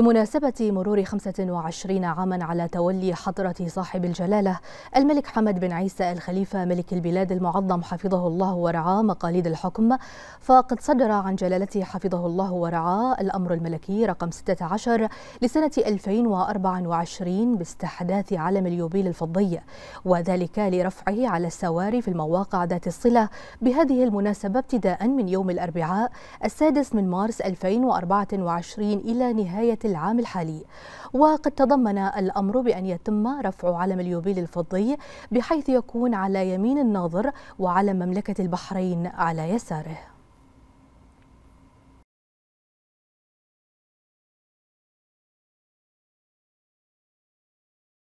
بمناسبة مرور 25 عاما على تولي حضرة صاحب الجلالة الملك حمد بن عيسى الخليفة ملك البلاد المعظم حفظه الله ورعاه مقاليد الحكم فقد صدر عن جلالته حفظه الله ورعاه الأمر الملكي رقم 16 لسنة 2024 باستحداث علم اليوبيل الفضي وذلك لرفعه على السواري في المواقع ذات الصلة بهذه المناسبة ابتداء من يوم الأربعاء السادس من مارس 2024 إلى نهاية العام الحالي وقد تضمن الأمر بأن يتم رفع علم اليوبيل الفضي بحيث يكون على يمين الناظر وعلم مملكة البحرين على يساره